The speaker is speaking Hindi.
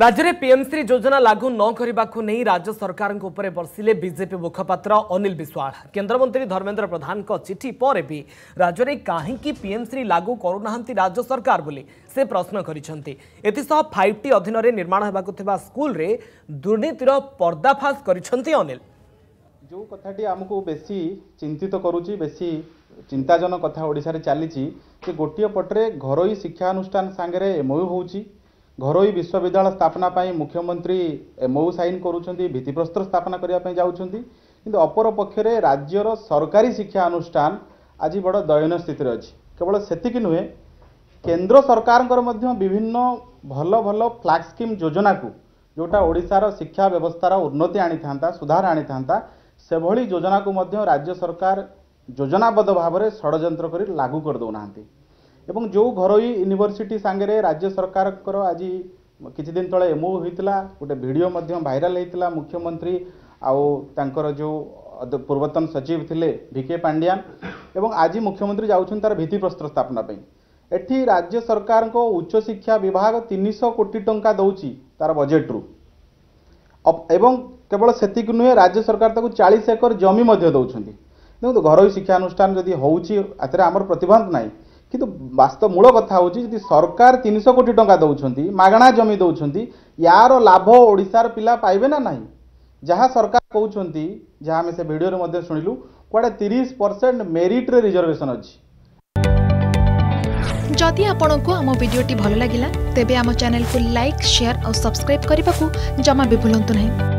राज्य में पीएमसी योजना लागू न करने नहीं राज्य सरकार उपर बर्षिले बीजेपी मुखपात्र अनिल विश्वाल केन्द्रमंत्री धर्मेन्द्र प्रधान चिठी पर भी राज्य में कहीं पीएमसी लागू करूना राज्य सरकार बोली से प्रश्न करसह फाइव टी अधीन निर्माण होगा स्कूल दुर्नीतिर पर्दाफाश करनिल जो कथाटी आमको बेसी चिंतित तो करुच्ची बेसी चिंताजनक कथा ओडार चली गोटे पटे घर शिक्षानुष्ठान सागर एमओयू होची ଘରୋଇ ବିଶ୍ୱବିଦ୍ୟାଳୟ ସ୍ଥାପନା ପାଇଁ ମୁଖ୍ୟମନ୍ତ୍ରୀ ଏମଓ ସାଇନ୍ କରୁଛନ୍ତି ଭିତ୍ତିପ୍ରସ୍ତର ସ୍ଥାପନା କରିବା ପାଇଁ ଯାଉଛନ୍ତି କିନ୍ତୁ ଅପରପକ୍ଷରେ ରାଜ୍ୟର ସରକାରୀ ଶିକ୍ଷା ଅନୁଷ୍ଠାନ ଆଜି ବଡ଼ ଦୟନୀୟ ସ୍ଥିତିରେ ଅଛି କେବଳ ସେତିକି ନୁହେଁ କେନ୍ଦ୍ର ସରକାରଙ୍କର ମଧ୍ୟ ବିଭିନ୍ନ ଭଲ ଭଲ ଫ୍ଲାଗ୍ ସ୍କିମ୍ ଯୋଜନାକୁ ଯେଉଁଟା ଓଡ଼ିଶାର ଶିକ୍ଷା ବ୍ୟବସ୍ଥାର ଉନ୍ନତି ଆଣିଥାନ୍ତା ସୁଧାର ଆଣିଥାନ୍ତା ସେଭଳି ଯୋଜନାକୁ ମଧ୍ୟ ରାଜ୍ୟ ସରକାର ଯୋଜନାବଦ୍ଧ ଭାବରେ ଷଡ଼ଯନ୍ତ୍ର କରି ଲାଗୁ କରିଦେଉନାହାନ୍ତି ଏବଂ ଯେଉଁ ଘରୋଇ ୟୁନିଭର୍ସିଟି ସାଙ୍ଗରେ ରାଜ୍ୟ ସରକାରଙ୍କର ଆଜି କିଛିଦିନ ତଳେ ଏମ୍ଓ ହୋଇଥିଲା ଗୋଟେ ଭିଡ଼ିଓ ମଧ୍ୟ ଭାଇରାଲ୍ ହୋଇଥିଲା ମୁଖ୍ୟମନ୍ତ୍ରୀ ଆଉ ତାଙ୍କର ଯେଉଁ ପୂର୍ବତନ ସଚିବ ଥିଲେ ଭି କେ ପାଣ୍ଡିଆନ୍ ଏବଂ ଆଜି ମୁଖ୍ୟମନ୍ତ୍ରୀ ଯାଉଛନ୍ତି ତା'ର ଭିତ୍ତିପ୍ରସ୍ତର ସ୍ଥାପନା ପାଇଁ ଏଠି ରାଜ୍ୟ ସରକାରଙ୍କ ଉଚ୍ଚଶିକ୍ଷା ବିଭାଗ ତିନିଶହ କୋଟି ଟଙ୍କା ଦେଉଛି ତା'ର ବଜେଟ୍ରୁ ଏବଂ କେବଳ ସେତିକି ନୁହେଁ ରାଜ୍ୟ ସରକାର ତାକୁ ଚାଳିଶ ଏକର ଜମି ମଧ୍ୟ ଦେଉଛନ୍ତି ଦେଖନ୍ତୁ ଘରୋଇ ଶିକ୍ଷାନୁଷ୍ଠାନ ଯଦି ହେଉଛି ଏଥିରେ ଆମର ପ୍ରତିବନ୍ଧ ନାହିଁ কিন্তু বাস্তব মূল কথা হচ্ছে যদি সরকার তিনশো কোটি টাকা দৌঁচ মাগণা জমি দৌঁচ ইার লাভ ওড়শার পিলা পাইবে না না যা সরকার কৌন যা আমি সে ভিডিওরে মধ্যে শুণিলু কুয়াড়ে তিরিশ পরসেন্ট মেরিট্রে রিজর্ভেসন অছি যদি আপনার আমার ভিডিওটি ভাল লাগিলা তেবে আমার চ্যানেলকে লাইক শেয়ার ও সবসক্রাইব করা জমা বি ভুলতু না